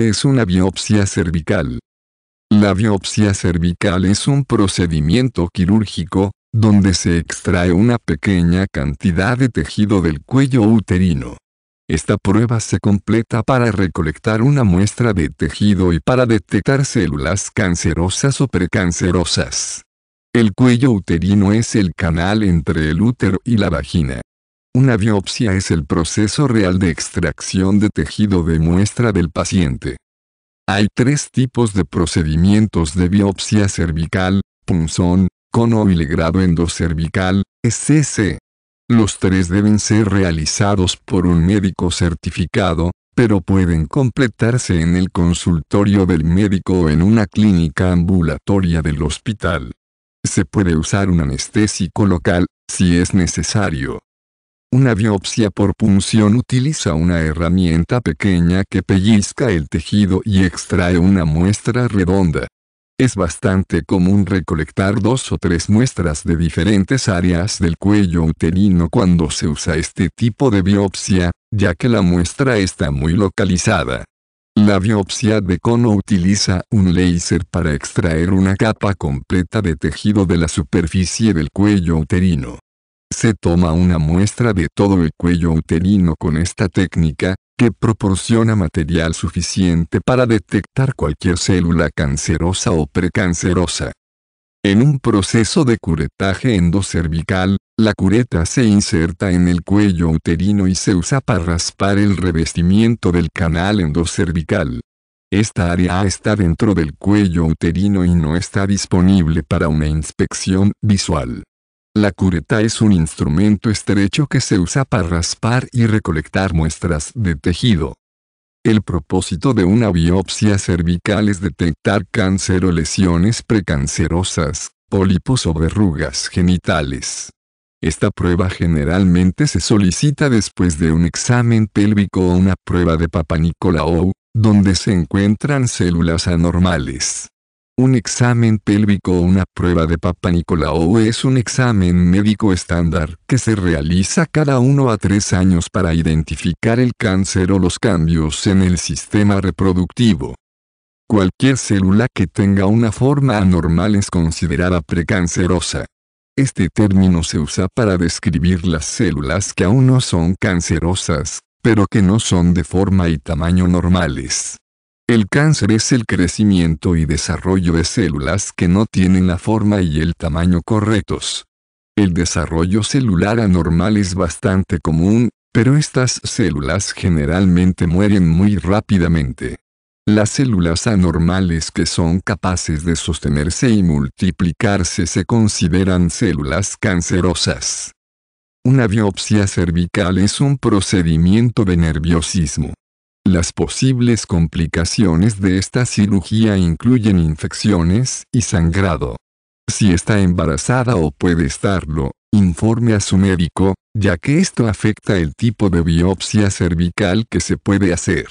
es una biopsia cervical. La biopsia cervical es un procedimiento quirúrgico, donde se extrae una pequeña cantidad de tejido del cuello uterino. Esta prueba se completa para recolectar una muestra de tejido y para detectar células cancerosas o precancerosas. El cuello uterino es el canal entre el útero y la vagina. Una biopsia es el proceso real de extracción de tejido de muestra del paciente. Hay tres tipos de procedimientos de biopsia cervical, punzón, cono y legrado endocervical, SCC. E Los tres deben ser realizados por un médico certificado, pero pueden completarse en el consultorio del médico o en una clínica ambulatoria del hospital. Se puede usar un anestésico local, si es necesario. Una biopsia por punción utiliza una herramienta pequeña que pellizca el tejido y extrae una muestra redonda. Es bastante común recolectar dos o tres muestras de diferentes áreas del cuello uterino cuando se usa este tipo de biopsia, ya que la muestra está muy localizada. La biopsia de cono utiliza un láser para extraer una capa completa de tejido de la superficie del cuello uterino. Se toma una muestra de todo el cuello uterino con esta técnica, que proporciona material suficiente para detectar cualquier célula cancerosa o precancerosa. En un proceso de curetaje endocervical, la cureta se inserta en el cuello uterino y se usa para raspar el revestimiento del canal endocervical. Esta área está dentro del cuello uterino y no está disponible para una inspección visual. La cureta es un instrumento estrecho que se usa para raspar y recolectar muestras de tejido. El propósito de una biopsia cervical es detectar cáncer o lesiones precancerosas, pólipos o verrugas genitales. Esta prueba generalmente se solicita después de un examen pélvico o una prueba de Papanicolaou, donde se encuentran células anormales. Un examen pélvico o una prueba de Papa Nicolau es un examen médico estándar que se realiza cada uno a tres años para identificar el cáncer o los cambios en el sistema reproductivo. Cualquier célula que tenga una forma anormal es considerada precancerosa. Este término se usa para describir las células que aún no son cancerosas, pero que no son de forma y tamaño normales. El cáncer es el crecimiento y desarrollo de células que no tienen la forma y el tamaño correctos. El desarrollo celular anormal es bastante común, pero estas células generalmente mueren muy rápidamente. Las células anormales que son capaces de sostenerse y multiplicarse se consideran células cancerosas. Una biopsia cervical es un procedimiento de nerviosismo. Las posibles complicaciones de esta cirugía incluyen infecciones y sangrado. Si está embarazada o puede estarlo, informe a su médico, ya que esto afecta el tipo de biopsia cervical que se puede hacer.